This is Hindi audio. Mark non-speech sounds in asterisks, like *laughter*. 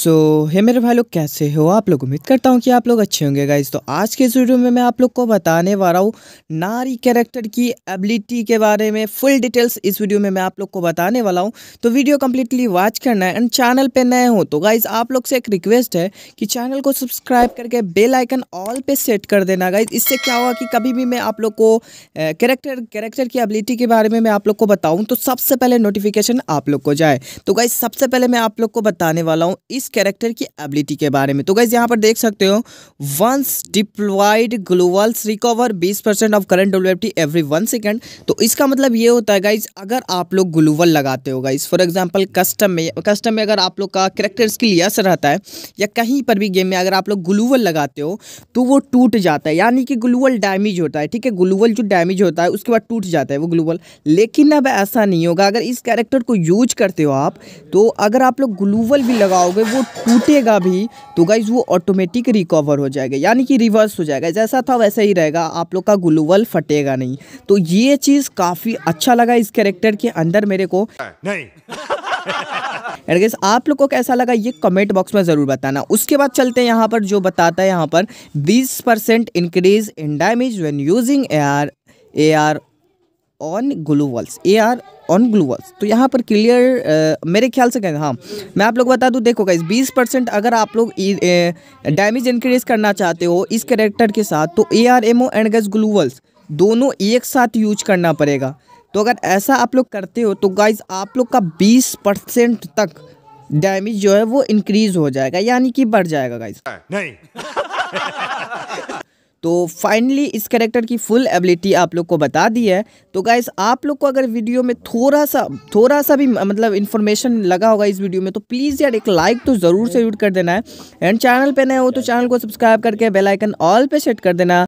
सो so, हे मेरे भाई लोग कैसे हो आप लोग उम्मीद करता हूँ कि आप लोग अच्छे होंगे गाइज तो आज के इस वीडियो में मैं आप लोग को बताने वाला हूँ नारी कैरेक्टर की एबिलिटी के बारे में फुल डिटेल्स इस वीडियो में मैं आप लोग को बताने वाला हूँ तो वीडियो कम्प्लीटली वॉच करना है एंड चैनल पे नए हो तो गाइज आप लोग से एक रिक्वेस्ट है कि चैनल को सब्सक्राइब करके बेलाइकन ऑल पे सेट कर देना गाइज इससे क्या हुआ कि कभी भी मैं आप लोग को कैरेक्टर कैरेक्टर की एबिलिटी के बारे में मैं आप लोग को बताऊँ तो सबसे पहले नोटिफिकेशन आप लोग को जाए तो गाइज सबसे पहले मैं आप लोग को बताने वाला हूँ इस कैरेक्टर की एबिलिटी के बारे में तो गाइज यहाँ पर देख सकते हो once deployed glue walls recover 20 percent of current W every one second तो इसका मतलब ये होता है गाइज अगर आप लोग ग्लोवल लगाते हो गाइज फॉर एग्जाम्पल कस्टम में कस्टम में अगर आप लोग का करेक्टर स्किल यस रहता है या कहीं पर भी गेम में अगर आप लोग ग्लोवल लगाते हो तो वो टूट जाता है यानी कि ग्लोवल डैमेज होता है ठीक है ग्लोवल जो डैमेज होता है उसके बाद टूट जाता है वो ग्लोवल लेकिन अब ऐसा नहीं होगा अगर इस कैरेक्टर को यूज करते हो आप तो अगर आप लोग ग्लोवल भी लगाओगे वो टूटेगा भी तो गाइज वो ऑटोमेटिक रिकवर हो जाएगा यानी कि रिवर्स हो जाएगा जैसा था वैसा ही रहेगा आप लोग का ग्लूवल फटेगा नहीं तो ये चीज़ काफ़ी अच्छा लगा इस कैरेक्टर के अंदर मेरे को नहीं एडगेस आप लोग को कैसा लगा ये कमेंट बॉक्स में ज़रूर बताना उसके बाद चलते हैं यहाँ पर जो बताता है यहाँ पर 20 percent increase in damage when using A R A R on glue walls A R on glue walls तो यहाँ पर क्लियर मेरे ख्याल से कहें हाँ मैं आप लोग बता दूँ देखो गाइज बीस परसेंट अगर आप लोग डैमेज इंक्रीज करना चाहते हो इस करेक्टर के साथ तो A R M O and गज ग्लू वॉल्स दोनों एक साथ यूज करना पड़ेगा तो अगर ऐसा आप लोग करते हो तो गाइज आप लोग का बीस परसेंट तक डैमेज जो है वो इंक्रीज हो जाएगा यानी कि बढ़ जाएगा गाइज नहीं *laughs* तो फाइनली इस करेक्टर की फुल एबिलिटी आप लोग को बता दी है तो गाइस आप लोग को अगर वीडियो में थोड़ा सा थोड़ा सा भी मतलब इन्फॉर्मेशन लगा होगा इस वीडियो में तो प्लीज़ यार एक लाइक तो ज़रूर से यूट कर देना है एंड चैनल पे नए हो तो चैनल को सब्सक्राइब करके बेलाइकन ऑल पर सेट कर देना